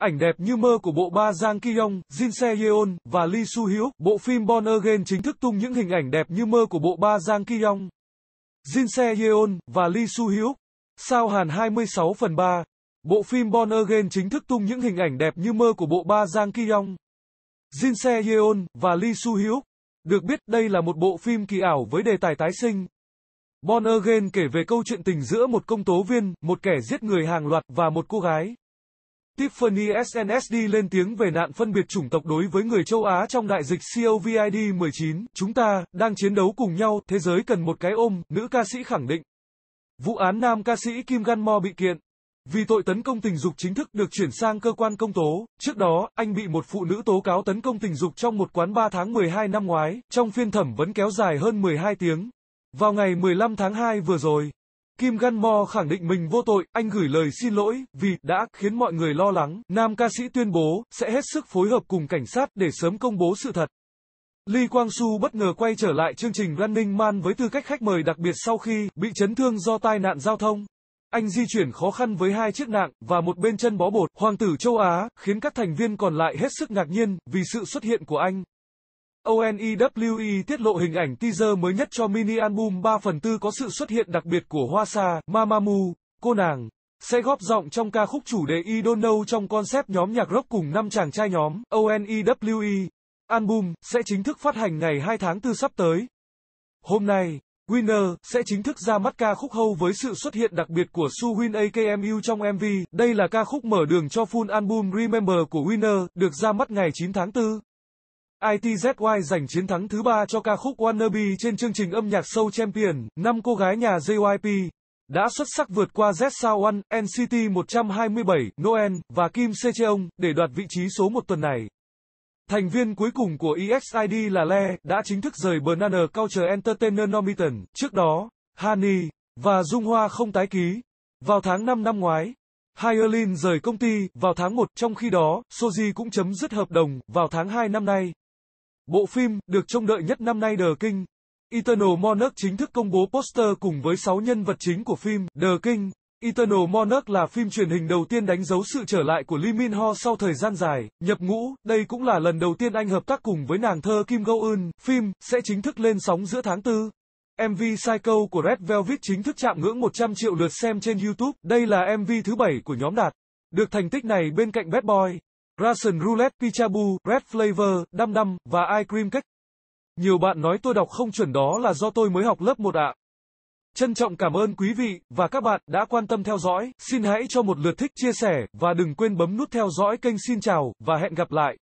Ảnh đẹp như mơ của bộ ba Jang Ki-yong, Jin Se Yeon và Lee Su Hyuk, bộ phim Born Again chính thức tung những hình ảnh đẹp như mơ của bộ ba Jang Ki-yong, Jin Se Yeon và Lee Su Hyuk. Sao Hàn 26 phần 3. Bộ phim Born Again chính thức tung những hình ảnh đẹp như mơ của bộ ba Jang Ki-yong, Jin Se Yeon và Lee Su Hyuk. Được biết đây là một bộ phim kỳ ảo với đề tài tái sinh. Born Again kể về câu chuyện tình giữa một công tố viên, một kẻ giết người hàng loạt và một cô gái. Tiffany SNSD lên tiếng về nạn phân biệt chủng tộc đối với người châu Á trong đại dịch COVID-19. Chúng ta, đang chiến đấu cùng nhau, thế giới cần một cái ôm, nữ ca sĩ khẳng định. Vụ án nam ca sĩ Kim Gan Mo bị kiện. Vì tội tấn công tình dục chính thức được chuyển sang cơ quan công tố, trước đó, anh bị một phụ nữ tố cáo tấn công tình dục trong một quán 3 tháng 12 năm ngoái, trong phiên thẩm vấn kéo dài hơn 12 tiếng. Vào ngày 15 tháng 2 vừa rồi, Kim Gan Mo khẳng định mình vô tội, anh gửi lời xin lỗi, vì đã khiến mọi người lo lắng. Nam ca sĩ tuyên bố, sẽ hết sức phối hợp cùng cảnh sát để sớm công bố sự thật. Lee Quang Su bất ngờ quay trở lại chương trình Running Man với tư cách khách mời đặc biệt sau khi bị chấn thương do tai nạn giao thông. Anh di chuyển khó khăn với hai chiếc nạng và một bên chân bó bột, hoàng tử châu Á, khiến các thành viên còn lại hết sức ngạc nhiên vì sự xuất hiện của anh. ONEWE tiết lộ hình ảnh teaser mới nhất cho mini album 3 phần 4 có sự xuất hiện đặc biệt của Hoa Sa, Mamamoo, cô nàng, sẽ góp giọng trong ca khúc chủ đề I Don't Know trong concept nhóm nhạc rock cùng năm chàng trai nhóm ONEWE. Album sẽ chính thức phát hành ngày 2 tháng 4 sắp tới. Hôm nay, Winner sẽ chính thức ra mắt ca khúc Hâu với sự xuất hiện đặc biệt của Suwin AKMU trong MV. Đây là ca khúc mở đường cho full album Remember của Winner, được ra mắt ngày 9 tháng 4. ITZY giành chiến thắng thứ ba cho ca khúc Wannabe trên chương trình âm nhạc Show Champion, năm cô gái nhà JYP đã xuất sắc vượt qua Z One, NCT 127, Noel và Kim Secheon để đoạt vị trí số một tuần này. Thành viên cuối cùng của EXID là Le đã chính thức rời Banana Culture Entertainer Normiton. Trước đó, Hani và Dung Hoa không tái ký. Vào tháng 5 năm ngoái, Hyerlin rời công ty vào tháng 1, trong khi đó, Soji cũng chấm dứt hợp đồng vào tháng 2 năm nay. Bộ phim được trông đợi nhất năm nay The King. Eternal Monarch chính thức công bố poster cùng với 6 nhân vật chính của phim The King. Eternal Monarch là phim truyền hình đầu tiên đánh dấu sự trở lại của Lee Min Ho sau thời gian dài, nhập ngũ, đây cũng là lần đầu tiên anh hợp tác cùng với nàng thơ Kim Go Eun, phim sẽ chính thức lên sóng giữa tháng 4. MV Psycho của Red Velvet chính thức chạm ngưỡng 100 triệu lượt xem trên YouTube, đây là MV thứ 7 của nhóm Đạt. Được thành tích này bên cạnh Bad Boy, Russian Roulette Pichabu, Red Flavor, đam đam và Ice Cream Cake. Nhiều bạn nói tôi đọc không chuẩn đó là do tôi mới học lớp 1 ạ. À. Trân trọng cảm ơn quý vị và các bạn đã quan tâm theo dõi, xin hãy cho một lượt thích chia sẻ, và đừng quên bấm nút theo dõi kênh xin chào, và hẹn gặp lại.